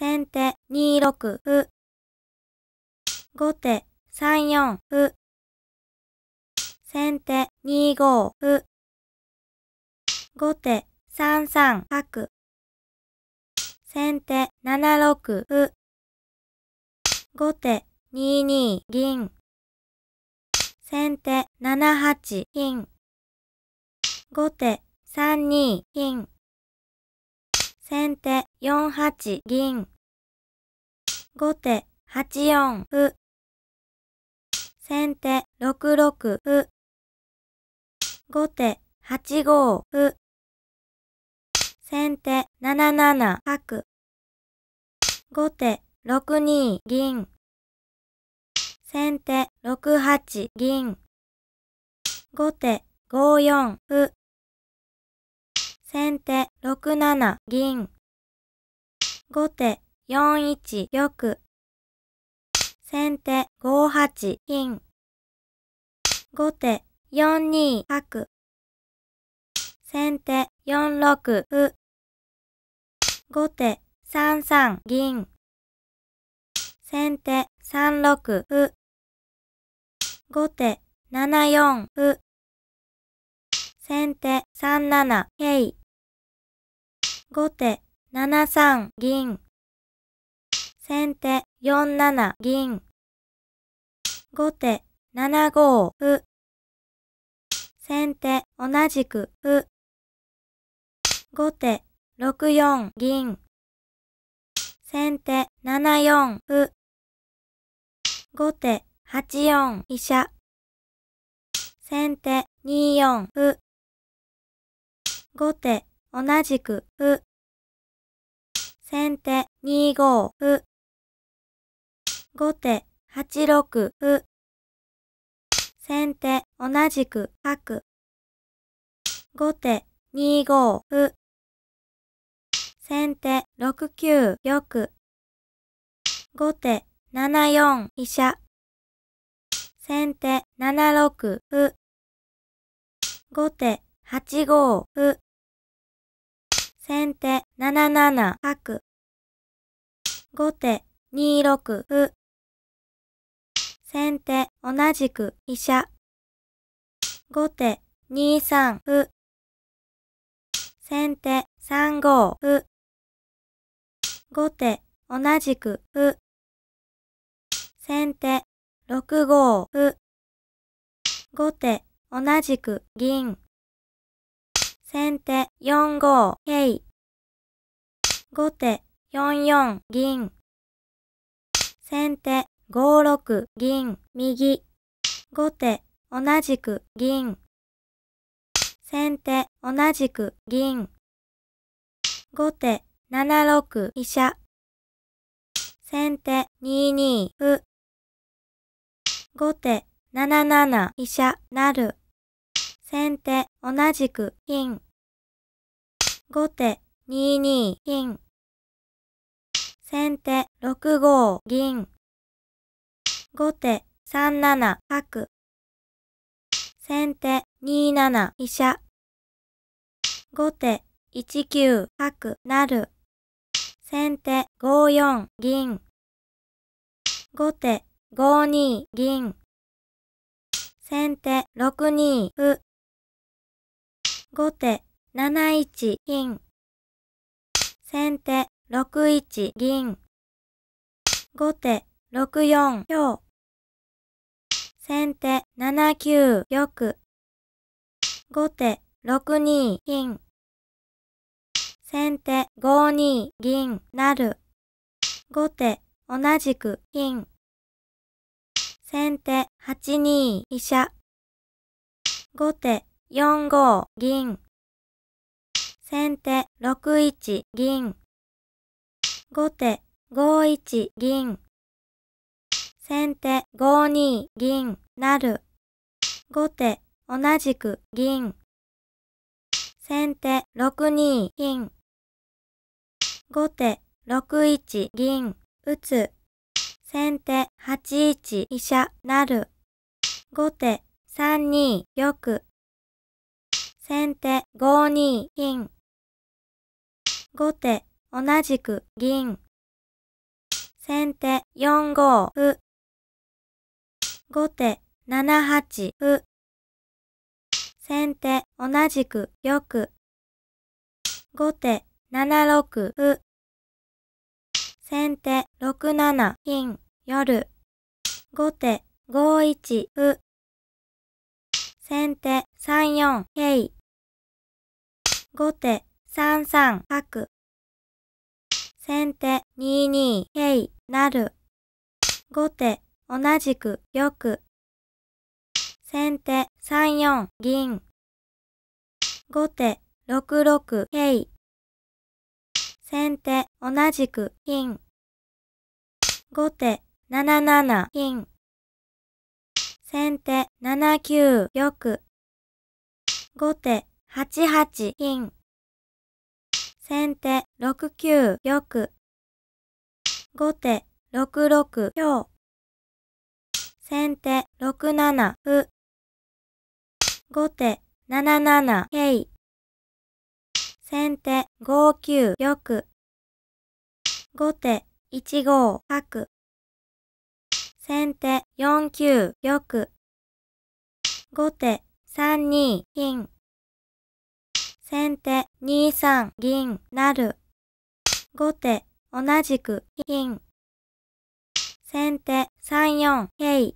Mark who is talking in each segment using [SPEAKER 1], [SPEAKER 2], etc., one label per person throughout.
[SPEAKER 1] 先手2六歩。後手3四歩。先手2五歩。後手3三角。先手7六歩。後手2二銀。先手7八金。後手3二金。先手4八銀。後手8四歩。先手6六歩。後手8五歩。先手7七角。後手6二銀。先手6八銀。後手5四歩。先手6七銀。後手4一玉。先手5八金。後手4二角。先手4六歩。後手3三銀。先手3六歩。後手7四歩。先手3七桂。後手7三銀。先手4七銀。後手7五歩。先手同じく歩。後手6四銀。先手7四歩。後手8四飛車。先手2四歩。後手同じく、う。先手二五う。後手八六う。先手同じく角。後手二五う。先手六九玉。後手七四飛車。先手七六う。後手八五う。先手7七角。後手2六歩。先手同じく飛車。後手2三歩。先手3五歩。後手同じく歩。先手6五歩。後手同じく銀。先手4五桂。後手4四銀。先手5六銀右。後手同じく銀。先手同じく銀。後手7六飛車。先手2二歩。後手7七飛車なる。先手同じく金。後手2二金。先手6五銀。後手3七角。先手2七飛車。後手1九角る。先手5四銀。後手5二銀。先手6二歩。後手7一銀。先手6一銀。後手6四強。先手7九玉。後手6二銀。先手5二銀なる。後手同じく銀。先手8二飛車。後手4五銀。先手6一銀。後手5一銀。先手5二銀なる。後手同じく銀。先手6二銀。後手6一銀打つ。先手8一飛車なる。後手3二玉。先手5二金。後手同じく銀。先手4五歩。後手7八歩。先手同じく玉。後手7六歩。先手6七金夜。後手5一歩。先手3四桂。後手3三角。先手2二桂なる。後手同じく玉。先手3四銀。後手6六桂。先手同じく金。後手7七金。先手7九玉。後手8八金。先手6九玉。後手6六強。先手6七歩。後手7七桂。先手5九玉。後手1五角。先手4九玉。後手3二金。先手2三銀なる。後手同じく金。先手3四桂。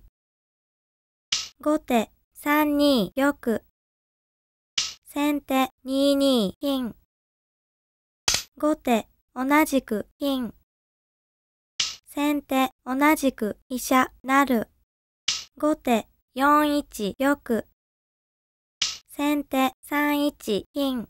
[SPEAKER 1] 後手3二玉。先手2二金。後手同じく金。先手同じく飛車なる。後手4一玉。先手3一金。